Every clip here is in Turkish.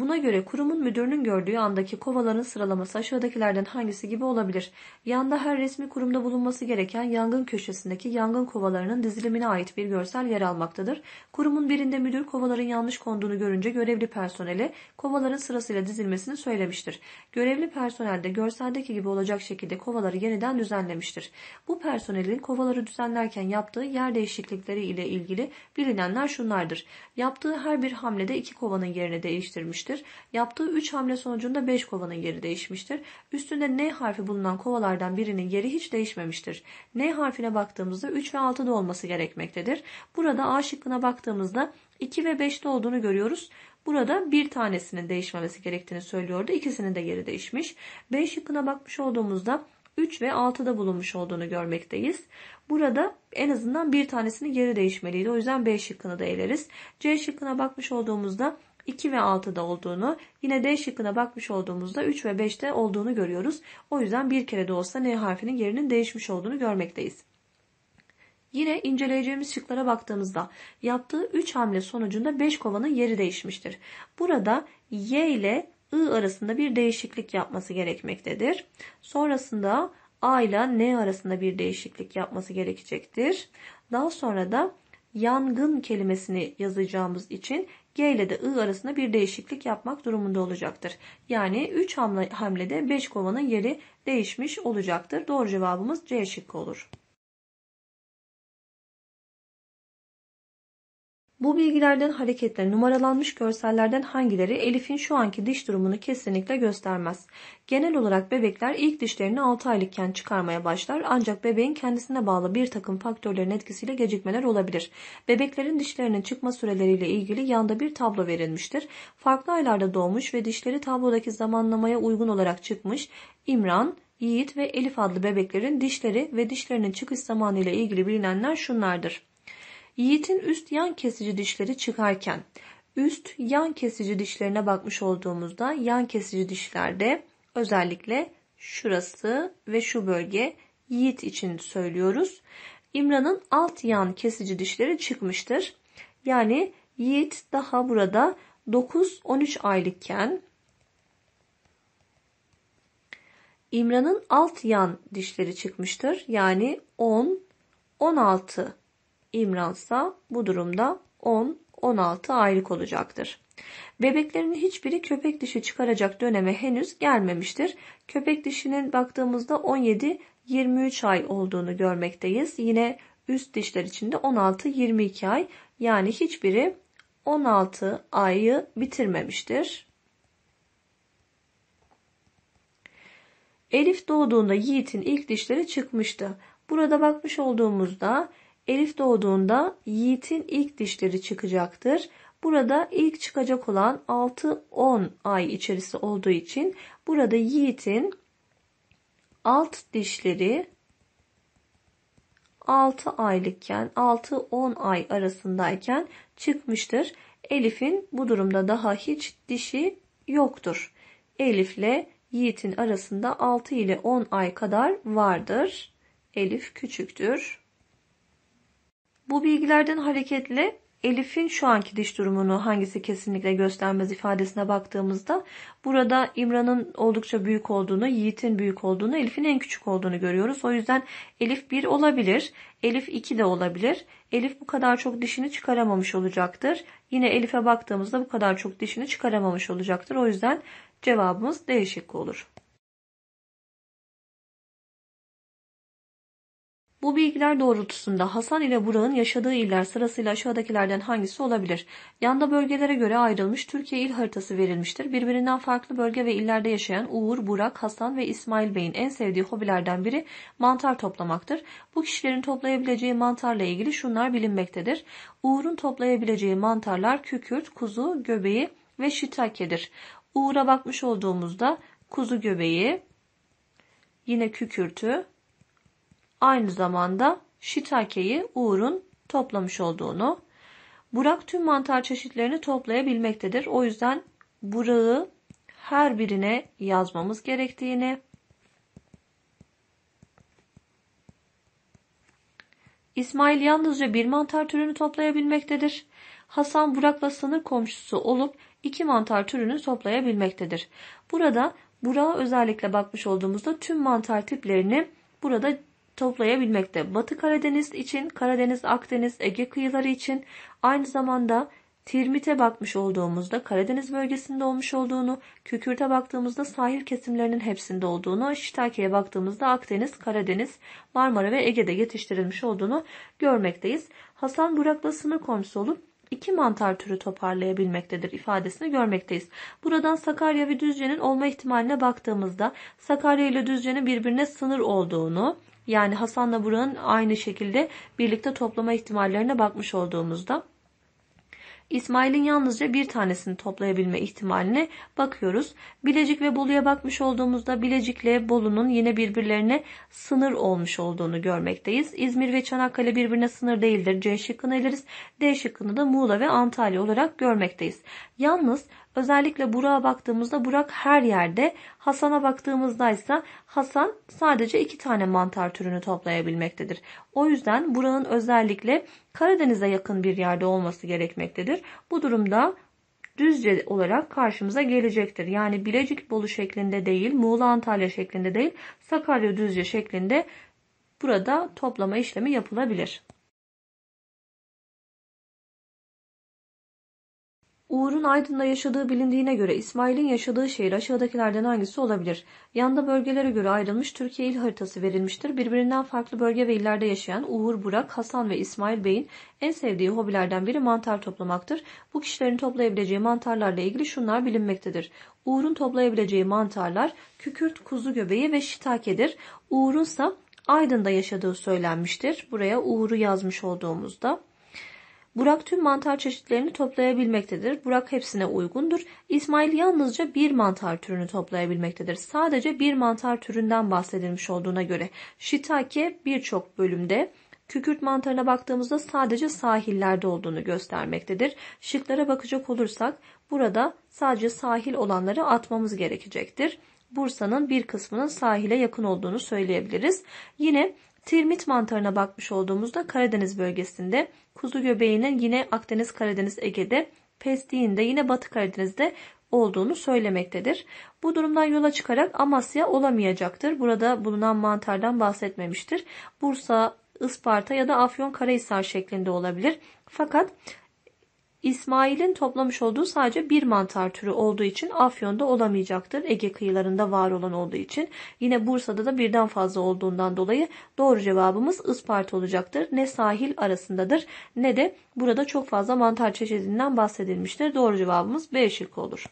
Buna göre kurumun müdürünün gördüğü andaki kovaların sıralaması aşağıdakilerden hangisi gibi olabilir? Yanda her resmi kurumda bulunması gereken yangın köşesindeki yangın kovalarının dizilimine ait bir görsel yer almaktadır. Kurumun birinde müdür kovaların yanlış konduğunu görünce görevli personele kovaların sırasıyla dizilmesini söylemiştir. Görevli personel de görseldeki gibi olacak şekilde kovaları yeniden düzenlemiştir. Bu personelin kovaları düzenlerken yaptığı yer değişiklikleri ile ilgili bilinenler şunlardır. Yaptığı her bir hamlede iki kovanın yerini değiştirmiştir değişmiştir. Yaptığı 3 hamle sonucunda 5 kovanın yeri değişmiştir. Üstünde N harfi bulunan kovalardan birinin yeri hiç değişmemiştir. N harfine baktığımızda 3 ve 6'da olması gerekmektedir. Burada A şıkkına baktığımızda 2 ve 5'te olduğunu görüyoruz. Burada bir tanesinin değişmemesi gerektiğini söylüyordu. İkisinin de yeri değişmiş. B şıkkına bakmış olduğumuzda 3 ve 6'da bulunmuş olduğunu görmekteyiz. Burada en azından bir tanesinin yeri değişmeliydi. O yüzden B şıkkını da eleriz. C şıkkına bakmış olduğumuzda 2 ve 6'da olduğunu, yine D şıkkına bakmış olduğumuzda 3 ve 5'te olduğunu görüyoruz. O yüzden bir kere de olsa N harfinin yerinin değişmiş olduğunu görmekteyiz. Yine inceleyeceğimiz şıklara baktığımızda yaptığı 3 hamle sonucunda 5 kovanın yeri değişmiştir. Burada Y ile I arasında bir değişiklik yapması gerekmektedir. Sonrasında A ile N arasında bir değişiklik yapması gerekecektir. Daha sonra da yangın kelimesini yazacağımız için G ile de I arasında bir değişiklik yapmak durumunda olacaktır. Yani 3 hamlede 5 kovanın yeri değişmiş olacaktır. Doğru cevabımız C şıkkı olur. Bu bilgilerden hareketle numaralanmış görsellerden hangileri Elif'in şu anki diş durumunu kesinlikle göstermez. Genel olarak bebekler ilk dişlerini 6 aylıkken çıkarmaya başlar ancak bebeğin kendisine bağlı bir takım faktörlerin etkisiyle gecikmeler olabilir. Bebeklerin dişlerinin çıkma süreleriyle ilgili yanda bir tablo verilmiştir. Farklı aylarda doğmuş ve dişleri tablodaki zamanlamaya uygun olarak çıkmış İmran, Yiğit ve Elif adlı bebeklerin dişleri ve dişlerinin çıkış zamanı ile ilgili bilinenler şunlardır. Yiğit'in üst yan kesici dişleri çıkarken üst yan kesici dişlerine bakmış olduğumuzda yan kesici dişlerde özellikle şurası ve şu bölge Yiğit için söylüyoruz. İmran'ın alt yan kesici dişleri çıkmıştır. Yani Yiğit daha burada 9-13 aylıkken İmran'ın alt yan dişleri çıkmıştır. Yani 10-16 İmransa bu durumda 10-16 aylık olacaktır. Bebeklerin hiçbiri köpek dişi çıkaracak döneme henüz gelmemiştir. Köpek dişinin baktığımızda 17-23 ay olduğunu görmekteyiz. Yine üst dişler içinde 16-22 ay yani hiçbiri 16 ayı bitirmemiştir. Elif doğduğunda Yiğit'in ilk dişleri çıkmıştı. Burada bakmış olduğumuzda Elif doğduğunda Yiğit'in ilk dişleri çıkacaktır. Burada ilk çıkacak olan 6-10 ay içerisi olduğu için burada Yiğit'in alt dişleri 6 aylıkken 6-10 ay arasındayken çıkmıştır. Elif'in bu durumda daha hiç dişi yoktur. Elif ile Yiğit'in arasında 6 ile 10 ay kadar vardır. Elif küçüktür. Bu bilgilerden hareketle Elif'in şu anki diş durumunu hangisi kesinlikle göstermez ifadesine baktığımızda burada İmran'ın oldukça büyük olduğunu, Yiğit'in büyük olduğunu, Elif'in en küçük olduğunu görüyoruz. O yüzden Elif 1 olabilir, Elif 2 de olabilir. Elif bu kadar çok dişini çıkaramamış olacaktır. Yine Elif'e baktığımızda bu kadar çok dişini çıkaramamış olacaktır. O yüzden cevabımız değişik olur. Bu bilgiler doğrultusunda Hasan ile Burak'ın yaşadığı iller sırasıyla aşağıdakilerden hangisi olabilir? Yanda bölgelere göre ayrılmış Türkiye il haritası verilmiştir. Birbirinden farklı bölge ve illerde yaşayan Uğur, Burak, Hasan ve İsmail Bey'in en sevdiği hobilerden biri mantar toplamaktır. Bu kişilerin toplayabileceği mantarla ilgili şunlar bilinmektedir. Uğur'un toplayabileceği mantarlar kükürt, kuzu, göbeği ve şitakedir. Uğur'a bakmış olduğumuzda kuzu göbeği, yine kükürtü, aynı zamanda şitakeyi Uğur'un toplamış olduğunu. Burak tüm mantar çeşitlerini toplayabilmektedir. O yüzden Burak'ı her birine yazmamız gerektiğini, İsmail yalnızca bir mantar türünü toplayabilmektedir. Hasan Burak'la sınır komşusu olup iki mantar türünü toplayabilmektedir. Burada Burak'a özellikle bakmış olduğumuzda tüm mantar tiplerini burada toplayabilmekte. Batı Karadeniz için, Karadeniz, Akdeniz, Ege kıyıları için aynı zamanda Tirmit'e bakmış olduğumuzda Karadeniz bölgesinde olmuş olduğunu, Kükürt'e baktığımızda sahil kesimlerinin hepsinde olduğunu, Şitake'ye baktığımızda Akdeniz, Karadeniz, Marmara ve Ege'de yetiştirilmiş olduğunu görmekteyiz. Hasan Burak'la sınır komşusu olup iki mantar türü toparlayabilmektedir ifadesini görmekteyiz. Buradan Sakarya ve Düzce'nin olma ihtimaline baktığımızda Sakarya ile Düzce'nin birbirine sınır olduğunu, yani Hasan'la Burak'ın aynı şekilde birlikte toplama ihtimallerine bakmış olduğumuzda İsmail'in yalnızca bir tanesini toplayabilme ihtimaline bakıyoruz. Bilecik ve Bolu'ya bakmış olduğumuzda Bilecik ile Bolu'nun yine birbirlerine sınır olmuş olduğunu görmekteyiz. İzmir ve Çanakkale birbirine sınır değildir. C şıkkını eleriz. D şıkkını da Muğla ve Antalya olarak görmekteyiz. Yalnız Özellikle Burak'a baktığımızda Burak her yerde. Hasan'a baktığımızda ise Hasan sadece iki tane mantar türünü toplayabilmektedir. O yüzden Burak'ın özellikle Karadeniz'e yakın bir yerde olması gerekmektedir. Bu durumda Düzce olarak karşımıza gelecektir. Yani Bilecik Bolu şeklinde değil, Muğla Antalya şeklinde değil, Sakarya Düzce şeklinde burada toplama işlemi yapılabilir. Uğur'un Aydın'da yaşadığı bilindiğine göre İsmail'in yaşadığı şehir aşağıdakilerden hangisi olabilir? Yanda bölgelere göre ayrılmış Türkiye il haritası verilmiştir. Birbirinden farklı bölge ve illerde yaşayan Uğur, Burak, Hasan ve İsmail Bey'in en sevdiği hobilerden biri mantar toplamaktır. Bu kişilerin toplayabileceği mantarlarla ilgili şunlar bilinmektedir. Uğur'un toplayabileceği mantarlar kükürt, kuzu göbeği ve şitakedir. Uğur'un ise Aydın'da yaşadığı söylenmiştir. Buraya Uğur'u yazmış olduğumuzda. Burak tüm mantar çeşitlerini toplayabilmektedir. Burak hepsine uygundur. İsmail yalnızca bir mantar türünü toplayabilmektedir. Sadece bir mantar türünden bahsedilmiş olduğuna göre. Shiitake birçok bölümde kükürt mantarına baktığımızda sadece sahillerde olduğunu göstermektedir. Şıklara bakacak olursak burada sadece sahil olanları atmamız gerekecektir. Bursa'nın bir kısmının sahile yakın olduğunu söyleyebiliriz. Yine Tirmit mantarına bakmış olduğumuzda Karadeniz bölgesinde kuzu göbeğinin yine Akdeniz, Karadeniz, Ege'de, pestiğinde yine Batı Karadeniz'de olduğunu söylemektedir. Bu durumdan yola çıkarak Amasya olamayacaktır. Burada bulunan mantardan bahsetmemiştir. Bursa, Isparta ya da Afyon Karahisar şeklinde olabilir. Fakat İsmail'in toplamış olduğu sadece bir mantar türü olduğu için Afyon'da olamayacaktır. Ege kıyılarında var olan olduğu için. Yine Bursa'da da birden fazla olduğundan dolayı doğru cevabımız Isparta olacaktır. Ne sahil arasındadır ne de burada çok fazla mantar çeşidinden bahsedilmiştir. Doğru cevabımız B şıkkı olur.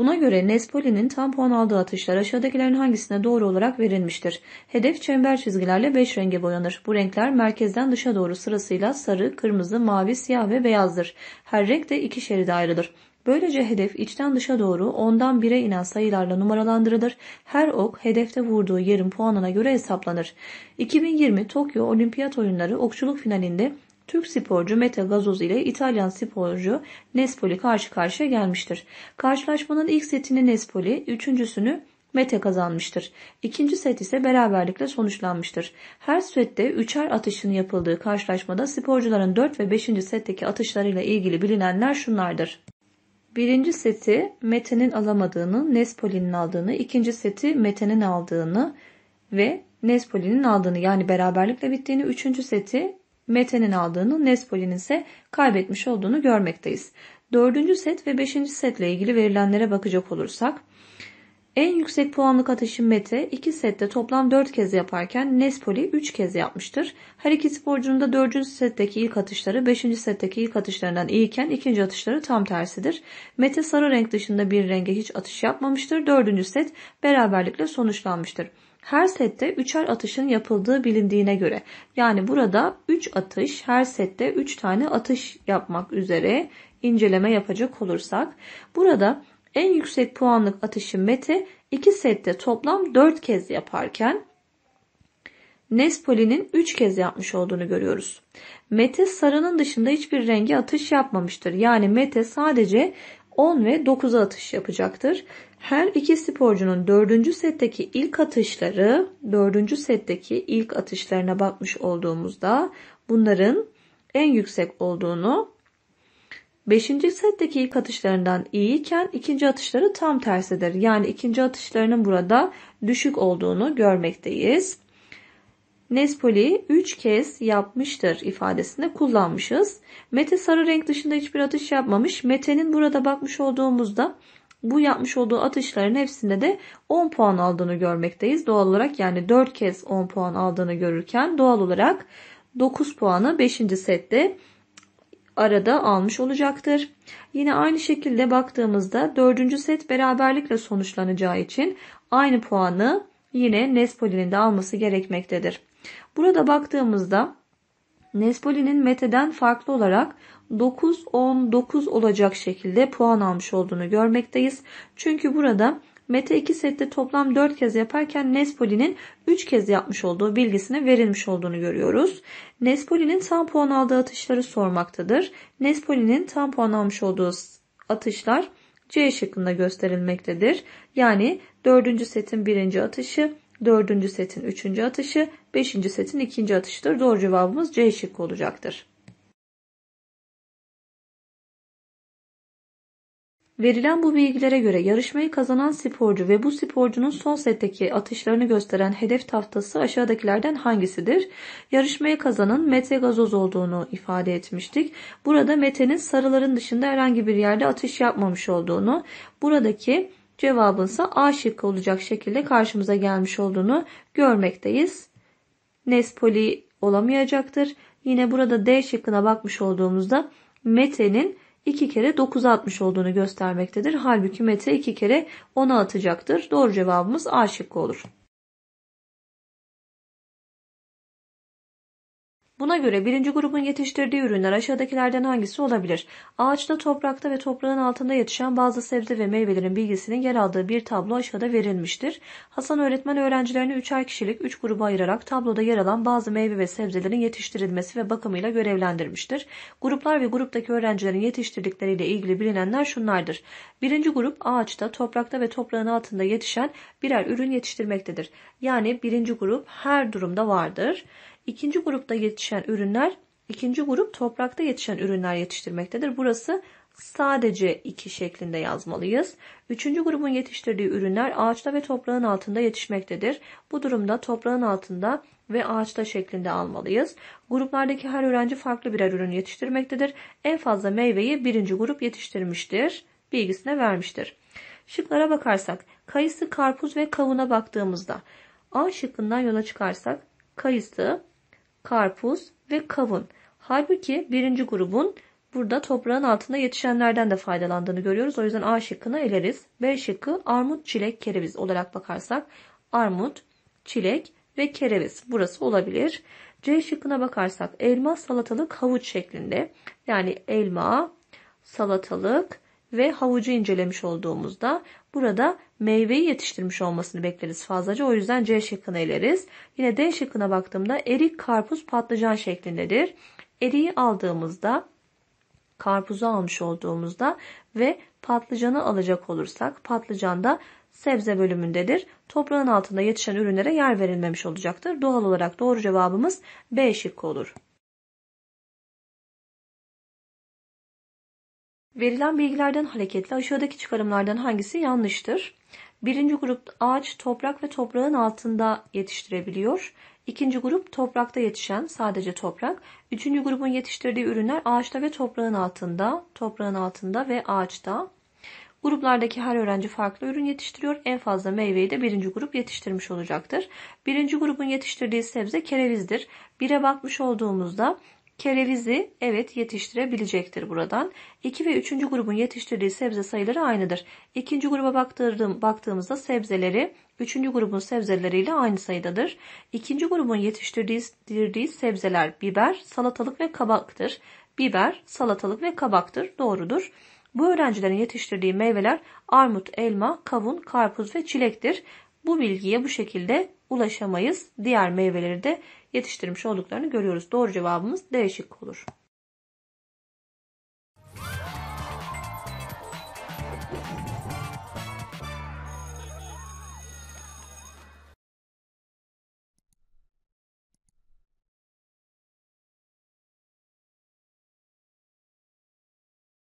Buna göre Nespoli'nin tampon aldığı atışlar aşağıdakilerin hangisine doğru olarak verilmiştir? Hedef çember çizgilerle 5 renge boyanır. Bu renkler merkezden dışa doğru sırasıyla sarı, kırmızı, mavi, siyah ve beyazdır. Her renk de iki şeride ayrılır. Böylece hedef içten dışa doğru ondan 1'e inen sayılarla numaralandırılır. Her ok hedefte vurduğu yerin puanına göre hesaplanır. 2020 Tokyo Olimpiyat Oyunları okçuluk finalinde Türk sporcu Mete Gazoz ile İtalyan sporcu Nespoli karşı karşıya gelmiştir. Karşılaşmanın ilk setini Nespoli, üçüncüsünü Mete kazanmıştır. İkinci set ise beraberlikle sonuçlanmıştır. Her sette üçer atışın yapıldığı karşılaşmada sporcuların 4 ve 5. setteki atışlarıyla ilgili bilinenler şunlardır. Birinci seti Mete'nin alamadığını, Nespoli'nin aldığını, ikinci seti Mete'nin aldığını ve Nespoli'nin aldığını yani beraberlikle bittiğini, üçüncü seti Mete'nin aldığını, Nespoli'nin ise kaybetmiş olduğunu görmekteyiz. Dördüncü set ve beşinci setle ilgili verilenlere bakacak olursak, en yüksek puanlık atışı Mete 2 sette toplam 4 kez yaparken Nespoli 3 kez yapmıştır. Her iki sporcunun da 4. setteki ilk atışları 5. setteki ilk atışlarından iyiken ikinci atışları tam tersidir. Mete sarı renk dışında bir renge hiç atış yapmamıştır. 4. set beraberlikle sonuçlanmıştır. Her sette üçer atışın yapıldığı bilindiğine göre yani burada 3 atış her sette 3 tane atış yapmak üzere inceleme yapacak olursak burada en yüksek puanlık atışı Mete 2 sette toplam 4 kez yaparken Nespoli'nin 3 kez yapmış olduğunu görüyoruz. Mete sarının dışında hiçbir rengi atış yapmamıştır. Yani Mete sadece 10 ve 9'a atış yapacaktır. Her iki sporcunun 4. setteki ilk atışları 4. setteki ilk atışlarına bakmış olduğumuzda bunların en yüksek olduğunu 5. setteki ilk atışlarından iyiyken ikinci atışları tam tersidir. Yani ikinci atışlarının burada düşük olduğunu görmekteyiz. Nespoli 3 kez yapmıştır ifadesinde kullanmışız. Mete sarı renk dışında hiçbir atış yapmamış. Mete'nin burada bakmış olduğumuzda bu yapmış olduğu atışların hepsinde de 10 puan aldığını görmekteyiz. Doğal olarak yani 4 kez 10 puan aldığını görürken doğal olarak 9 puanı 5. sette arada almış olacaktır. Yine aynı şekilde baktığımızda 4. set beraberlikle sonuçlanacağı için aynı puanı yine Nespoli'nin de alması gerekmektedir. Burada baktığımızda Nespoli'nin Mete'den farklı olarak 9-10-9 olacak şekilde puan almış olduğunu görmekteyiz. Çünkü burada Mete 2 sette toplam 4 kez yaparken Nespoli'nin 3 kez yapmış olduğu bilgisine verilmiş olduğunu görüyoruz. Nespoli'nin tam puan aldığı atışları sormaktadır. Nespoli'nin tam puan almış olduğu atışlar C şıkkında gösterilmektedir. Yani 4. setin 1. atışı Dördüncü setin üçüncü atışı, beşinci setin ikinci atışıdır. Doğru cevabımız C şıkkı olacaktır. Verilen bu bilgilere göre yarışmayı kazanan sporcu ve bu sporcunun son setteki atışlarını gösteren hedef taftası aşağıdakilerden hangisidir? Yarışmayı kazanın Mete Gazoz olduğunu ifade etmiştik. Burada Mete'nin sarıların dışında herhangi bir yerde atış yapmamış olduğunu, buradaki Cevabın ise A şıkkı olacak şekilde karşımıza gelmiş olduğunu görmekteyiz. Nespoli olamayacaktır. Yine burada D şıkkına bakmış olduğumuzda Mete'nin 2 kere 9'a atmış olduğunu göstermektedir. Halbuki Mete 2 kere 10'a atacaktır. Doğru cevabımız A şıkkı olur. Buna göre birinci grubun yetiştirdiği ürünler aşağıdakilerden hangisi olabilir? Ağaçta, toprakta ve toprağın altında yetişen bazı sebze ve meyvelerin bilgisinin yer aldığı bir tablo aşağıda verilmiştir. Hasan öğretmen öğrencilerini üçer kişilik üç gruba ayırarak tabloda yer alan bazı meyve ve sebzelerin yetiştirilmesi ve bakımıyla görevlendirmiştir. Gruplar ve gruptaki öğrencilerin yetiştirdikleriyle ilgili bilinenler şunlardır. Birinci grup ağaçta, toprakta ve toprağın altında yetişen birer ürün yetiştirmektedir. Yani birinci grup her durumda vardır. İkinci grupta yetişen ürünler, ikinci grup toprakta yetişen ürünler yetiştirmektedir. Burası sadece iki şeklinde yazmalıyız. Üçüncü grubun yetiştirdiği ürünler ağaçta ve toprağın altında yetişmektedir. Bu durumda toprağın altında ve ağaçta şeklinde almalıyız. Gruplardaki her öğrenci farklı birer ürün yetiştirmektedir. En fazla meyveyi birinci grup yetiştirmiştir. Bilgisine vermiştir. Şıklara bakarsak kayısı, karpuz ve kavuna baktığımızda A şıkkından yola çıkarsak kayısı karpuz ve kavun. Halbuki birinci grubun burada toprağın altında yetişenlerden de faydalandığını görüyoruz. O yüzden A şıkkını eleriz. B şıkkı armut, çilek, kereviz olarak bakarsak armut, çilek ve kereviz burası olabilir. C şıkkına bakarsak elma, salatalık, havuç şeklinde. Yani elma, salatalık ve havucu incelemiş olduğumuzda burada meyveyi yetiştirmiş olmasını bekleriz fazlaca. O yüzden C şıkkını eleriz. Yine D şıkkına baktığımda erik, karpuz, patlıcan şeklindedir. Eriği aldığımızda karpuzu almış olduğumuzda ve patlıcanı alacak olursak patlıcan da sebze bölümündedir. Toprağın altında yetişen ürünlere yer verilmemiş olacaktır. Doğal olarak doğru cevabımız B şıkkı olur. Verilen bilgilerden hareketle aşağıdaki çıkarımlardan hangisi yanlıştır? Birinci grup ağaç toprak ve toprağın altında yetiştirebiliyor. İkinci grup toprakta yetişen sadece toprak. Üçüncü grubun yetiştirdiği ürünler ağaçta ve toprağın altında, toprağın altında ve ağaçta. Gruplardaki her öğrenci farklı ürün yetiştiriyor. En fazla meyveyi de birinci grup yetiştirmiş olacaktır. Birinci grubun yetiştirdiği sebze kerevizdir. Bire bakmış olduğumuzda Kerevizi evet yetiştirebilecektir buradan. 2 ve 3. grubun yetiştirdiği sebze sayıları aynıdır. 2. gruba baktığım, baktığımızda sebzeleri 3. grubun sebzeleriyle aynı sayıdadır. 2. grubun yetiştirdiği sebzeler biber, salatalık ve kabaktır. Biber, salatalık ve kabaktır. Doğrudur. Bu öğrencilerin yetiştirdiği meyveler armut, elma, kavun, karpuz ve çilektir. Bu bilgiye bu şekilde ulaşamayız. Diğer meyveleri de yetiştirmiş olduklarını görüyoruz. Doğru cevabımız D şıkkı olur.